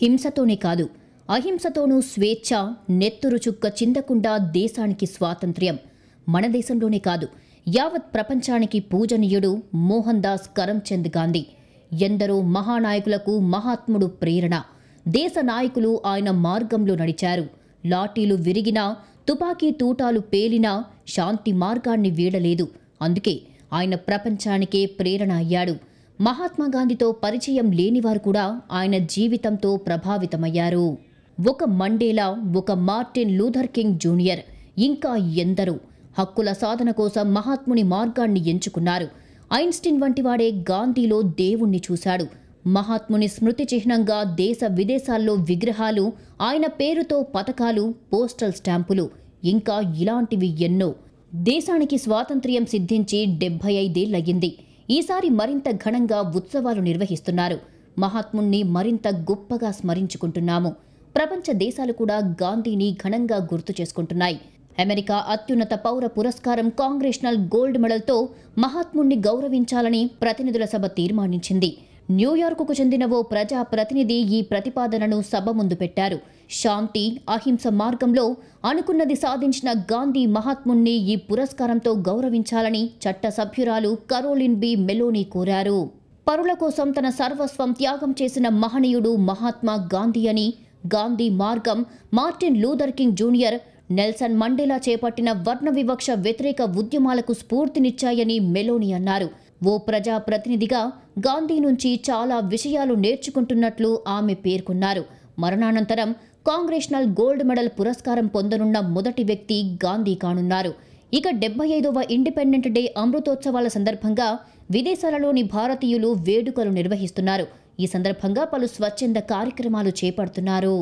హింసతోనే కాదు అహింసతోనూ స్వేచ్ఛ నెత్తురు చుక్క చిందకుండా దేశానికి స్వాతంత్ర్యం మన దేశంలోనే కాదు యావత్ ప్రపంచానికి పూజనీయుడు మోహన్ దాస్ కరంచంద్ గాంధీ ఎందరో మహానాయకులకు మహాత్ముడు ప్రేరణ దేశ నాయకులు ఆయన మార్గంలో నడిచారు లాఠీలు విరిగినా తుపాకీ తూటాలు పేలినా శాంతి మార్గాన్ని వీడలేదు అందుకే ఆయన ప్రపంచానికే ప్రేరణ అయ్యాడు మహాత్మాగాంధీతో పరిచయం లేనివారు కూడా ఆయన జీవితంతో ప్రభావితమయ్యారు ఒక మండేలా ఒక మార్టిన్ లూథర్ కింగ్ జూనియర్ ఇంకా ఎందరో హక్కుల సాధన కోసం మహాత్ముని మార్గాన్ని ఎంచుకున్నారు ఐన్స్టీన్ వంటివాడే గాంధీలో దేవుణ్ణి చూశాడు మహాత్ముని స్మృతి చిహ్నంగా దేశ విదేశాల్లో విగ్రహాలు ఆయన పేరుతో పథకాలు పోస్టల్ స్టాంపులు ఇంకా ఇలాంటివి ఎన్నో దేశానికి స్వాతంత్ర్యం సిద్ధించి డెబ్బై ఐదేళ్లయ్యింది ఈసారి మరింత ఘనంగా ఉత్సవాలు నిర్వహిస్తున్నారు మహాత్ముణ్ణి మరింత గొప్పగా స్మరించుకుంటున్నాము ప్రపంచ దేశాలు కూడా గాంధీని ఘనంగా గుర్తు చేసుకుంటున్నాయి అమెరికా అత్యున్నత పౌర పురస్కారం కాంగ్రెషనల్ గోల్డ్ మెడల్తో మహాత్ముణ్ణి గౌరవించాలని ప్రతినిధుల సభ తీర్మానించింది న్యూయార్కుకు చెందిన ఓ ప్రజా ప్రతినిధి ఈ ప్రతిపాదనను సభ ముందు పెట్టారు శాంతి అహింస మార్గంలో అనుకున్నది సాధించిన గాంధీ మహాత్ముణ్ణి ఈ పురస్కారంతో గౌరవించాలని చట్ట సభ్యురాలు కరోలిన్ బి మెలోని కోరారు పరుల కోసం తన సర్వస్వం త్యాగం చేసిన మహనీయుడు మహాత్మా గాంధీ అని గాంధీ మార్గం Martin Luther King Junior Nelson Mandela చేపట్టిన వర్ణ వివక్ష వ్యతిరేక ఉద్యమాలకు స్ఫూర్తినిచ్చాయని మెలోని అన్నారు ఓ ప్రజాప్రతినిధిగా గాంధీ నుంచి చాలా విషయాలు నేర్చుకుంటున్నట్లు ఆమె పేర్కొన్నారు మరణానంతరం కాంగ్రెషనల్ గోల్డ్ మెడల్ పురస్కారం పొందనున్న మొదటి వ్యక్తి గాంధీ కానున్నారు ఇక డెబ్బై ఐదవ ఇండిపెండెంట్ డే అమృతోత్సవాల సందర్భంగా విదేశాలలోని భారతీయులు వేడుకలు నిర్వహిస్తున్నారు ఈ సందర్భంగా పలు స్వచ్ఛంద కార్యక్రమాలు చేపడుతున్నారు